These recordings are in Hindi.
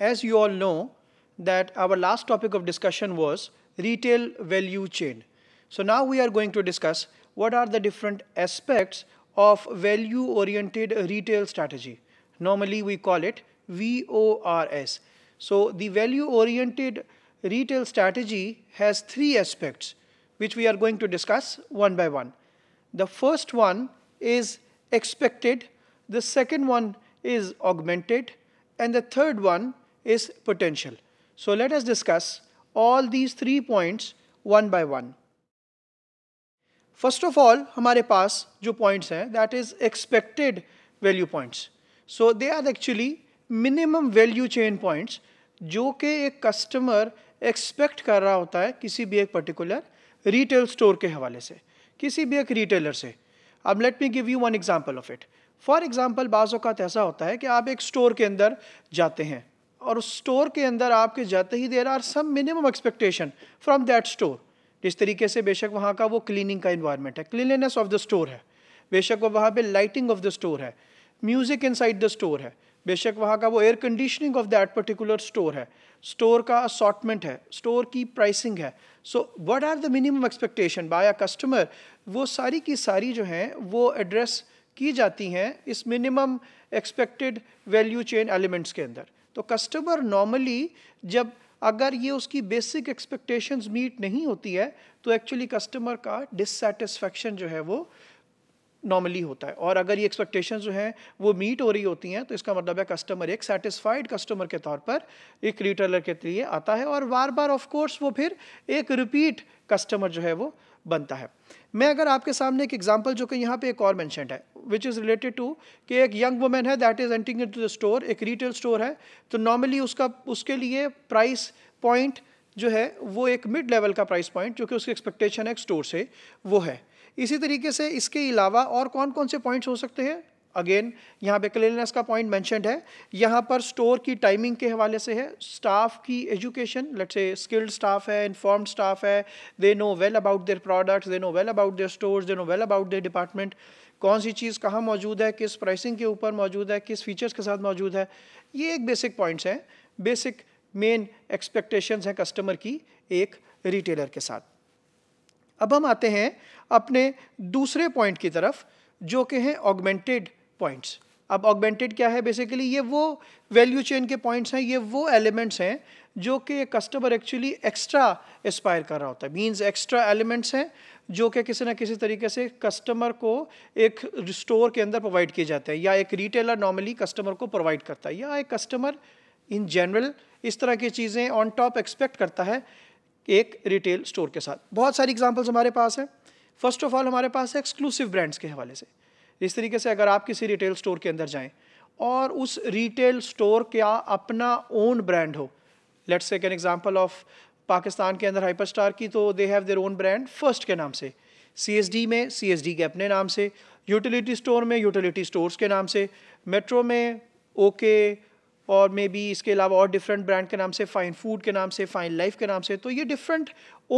As you all know that our last topic of discussion was retail value chain. So now we are going to discuss what are the different aspects of value-oriented retail strategy. Normally we call it VORS. So the value-oriented retail strategy has three aspects which we are going to discuss one by one. The first one is expected, the second one is augmented and the third one is potential. So let us discuss all these three points one by one. First of all हमारे पास जो पॉइंट्स हैं that is expected value points so they are actually minimum value chain points जो कि एक कस्टमर एक्सपेक्ट कर रहा होता है किसी भी एक पर्टिकुलर रिटेल स्टोर के हवाले से किसी भी एक रिटेलर से अब let me give you one example of it for example बाज़ अवत ऐसा होता है कि आप एक स्टोर के अंदर जाते हैं और उस स्टोर के अंदर आपके जाते ही there are some minimum expectation from that store जिस तरीके से बेशक वहाँ का वो क्लीनिंग का इन्वायरमेंट है क्लिनलीनेस ऑफ द स्टोर है बेशक वो वहाँ पे लाइटिंग ऑफ द स्टोर है म्यूज़िक इन द स्टोर है बेशक वहाँ का वो air conditioning of that particular store है स्टोर का असॉटमेंट है स्टोर की प्राइसिंग है so what are the minimum expectation by a customer वो सारी की सारी जो हैं वो एड्रेस की जाती हैं इस minimum expected value chain elements के अंदर तो कस्टमर नॉर्मली जब अगर ये उसकी बेसिक एक्सपेक्टेशंस मीट नहीं होती है तो एक्चुअली कस्टमर का डिससेटिस्फेक्शन जो है वो नॉर्मली होता है और अगर ये एक्सपेक्टेशंस जो हैं वो मीट हो रही होती हैं तो इसका मतलब है कस्टमर एक सेटिस्फाइड कस्टमर के तौर पर एक रिटेलर के लिए आता है और बार बार ऑफ कोर्स वो फिर एक रिपीट कस्टमर जो है वो बनता है मैं अगर आपके सामने एक एग्जांपल जो कि यहाँ पे एक और मैंशन है विच इज़ रिलेटेड टू कि एक यंग वुमेन है that is entering into the store एक रिटेल स्टोर है तो नॉर्मली उसका उसके लिए प्राइस पॉइंट जो है वो एक मिड लेवल का प्राइस पॉइंट जो कि उसकी एक्सपेक्टेशन है एक स्टोर से वो है इसी तरीके से इसके अलावा और कौन कौन से पॉइंट्स हो सकते हैं अगेन यहाँ पे क्लियरनेस का पॉइंट मैंशनड है यहाँ पर स्टोर की टाइमिंग के हवाले से है स्टाफ की education let say skilled staff है इन्फॉर्म स्टाफ है they know well about their products they know well about their stores they know well about their department कौन सी चीज़ कहाँ मौजूद है किस प्राइसिंग के ऊपर मौजूद है किस फीचर्स के साथ मौजूद है ये एक बेसिक पॉइंट्स हैं बेसिक मेन एक्सपेक्टेशंस हैं कस्टमर की एक रिटेलर के साथ अब हम आते हैं अपने दूसरे पॉइंट की तरफ जो कि हैं ऑगमेंटेड पॉइंट्स अब ऑगमेंटेड क्या है बेसिकली ये वो वैल्यू चेन के पॉइंट्स हैं ये वो एलिमेंट्स हैं जो कि कस्टमर एक्चुअली एक्स्ट्रा एस्पायर कर रहा होता है मीन्स एक्स्ट्रा एलिमेंट्स हैं जो कि किसी ना किसी तरीके से कस्टमर को एक स्टोर के अंदर प्रोवाइड किए जाते हैं या एक रिटेलर नॉर्मली कस्टमर को प्रोवाइड करता है या एक कस्टमर इन जनरल इस तरह की चीज़ें ऑन टॉप एक्सपेक्ट करता है एक रिटेल स्टोर के साथ बहुत सारी एग्जाम्पल्स हमारे पास हैं फर्स्ट ऑफ ऑल हमारे पास है एक्सक्लूसिव ब्रांड्स के हवाले से इस तरीके से अगर आप किसी रिटेल स्टोर के अंदर जाएं और उस रिटेल स्टोर का अपना ओन ब्रांड हो लेट्स एक एन एग्जाम्पल ऑफ पाकिस्तान के अंदर हाइपर स्टार की तो they have their own brand first के नाम से सी में सी के अपने नाम से यूटिलिटी स्टोर में यूटिलिटी स्टोर्स के नाम से मेट्रो में ओके okay, और मे बी इसके अलावा और डिफरेंट ब्रांड के नाम से फ़ाइन फूड के नाम से फ़ाइन लाइफ के नाम से तो ये डिफरेंट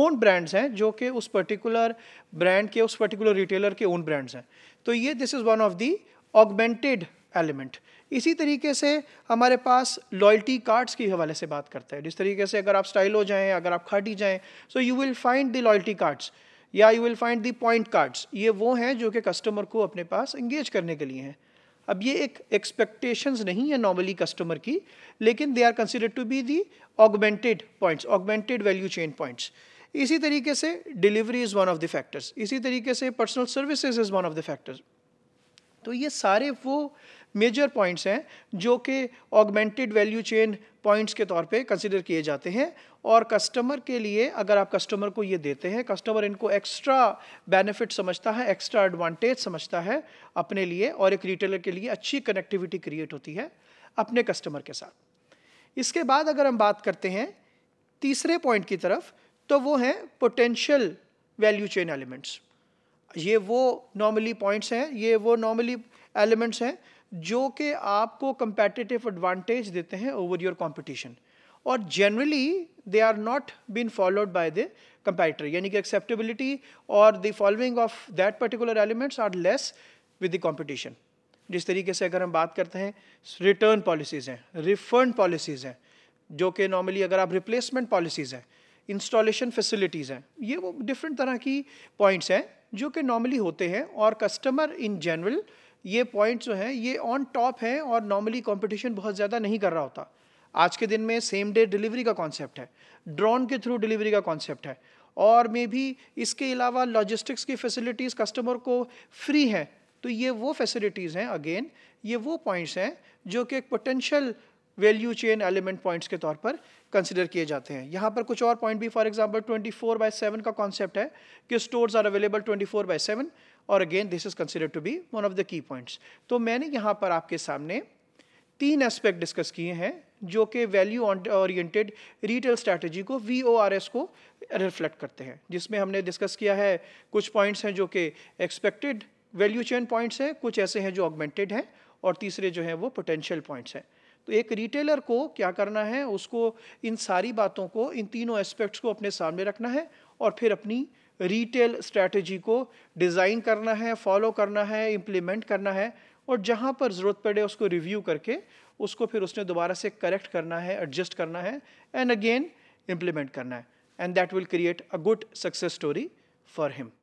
ओन ब्रांड्स हैं जो कि उस पर्टिकुलर ब्रांड के उस पर्टिकुलर रिटेलर के ओन ब्रांड्स हैं तो ये this is one of the augmented element इसी तरीके से हमारे पास लॉयल्टी कार्ड्स के हवाले से बात करते हैं जिस तरीके से अगर आप स्टाइल हो जाएँ अगर आप खाटी जाएँ so you will find the loyalty cards या you will find the point cards ये वो हैं जो कि कस्टमर को अपने पास इंगेज करने के लिए हैं अब ये एक एक्सपेक्टेशंस नहीं है नॉर्मली कस्टमर की लेकिन they are consider to be the augmented points augmented value chain points इसी तरीके से delivery is one of the factors इसी तरीके से personal services is one of the factors तो ये सारे वो मेजर पॉइंट्स हैं जो कि ऑगमेंटेड वैल्यू चेन पॉइंट्स के तौर पे कंसिडर किए जाते हैं और कस्टमर के लिए अगर आप कस्टमर को ये देते हैं कस्टमर इनको एक्स्ट्रा बेनिफिट समझता है एक्स्ट्रा एडवांटेज समझता है अपने लिए और एक रिटेलर के लिए अच्छी कनेक्टिविटी क्रिएट होती है अपने कस्टमर के साथ इसके बाद अगर हम बात करते हैं तीसरे पॉइंट की तरफ तो वो हैं पोटेंशियल वैल्यू चेन एलिमेंट्स ये वो नॉर्मली पॉइंट्स हैं ये वो नॉर्मली एलिमेंट्स हैं जो कि आपको कंपेटिटिव एडवांटेज देते हैं ओवर योर कॉम्पिटिशन और generally they are not been followed by the competitor यानी कि एक्सेप्टेबिलिटी और the following of that particular elements are less with the competition जिस तरीके से अगर हम बात करते हैं रिटर्न पॉलिसीज़ हैं रिफंड पॉलिसीज़ हैं जो कि नॉर्मली अगर आप रिप्लेसमेंट पॉलिसीज़ हैं इंस्टॉलेशन फैसिलिटीज़ हैं ये वो डिफरेंट तरह की पॉइंट्स हैं जो कि नॉर्मली होते हैं और कस्टमर इन जनरल ये पॉइंट जो हैं ये ऑन टॉप हैं और नॉर्मली कंपटीशन बहुत ज़्यादा नहीं कर रहा होता आज के दिन में सेम डे डिलीवरी का कॉन्सेप्ट है ड्रोन के थ्रू डिलीवरी का कॉन्सेप्ट है और मे भी इसके अलावा लॉजिस्टिक्स की फैसिलिटीज़ कस्टमर को फ्री हैं तो ये वो फैसिलिटीज़ हैं अगेन ये वो पॉइंट्स हैं जो कि एक potential value chain element points के तौर पर कंसिडर किए जाते हैं यहाँ पर कुछ और पॉइंट भी for example twenty four by seven का कॉन्सेप्ट है कि stores are available twenty four by seven और again this is consider to be one of the key points तो मैंने यहाँ पर आपके सामने तीन एस्पेक्ट डिस्कस किए हैं जो कि वैल्यू ओरिएंटेड रिटेल स्ट्रैटेजी को वी को रिफ्लेक्ट करते हैं जिसमें हमने डिस्कस किया है कुछ पॉइंट्स हैं जो कि एक्सपेक्टेड वैल्यू चेन पॉइंट्स हैं कुछ ऐसे हैं जो ऑगमेंटेड हैं और तीसरे जो हैं वो पोटेंशियल पॉइंट्स हैं तो एक रिटेलर को क्या करना है उसको इन सारी बातों को इन तीनों एस्पेक्ट्स को अपने सामने रखना है और फिर अपनी रिटेल स्ट्रैटेजी को डिज़ाइन करना है फॉलो करना है इम्प्लीमेंट करना है और जहाँ पर ज़रूरत पड़े उसको रिव्यू करके उसको फिर उसने दोबारा से करेक्ट करना है एडजस्ट करना है एंड अगेन इम्प्लीमेंट करना है and that will create a good success story for him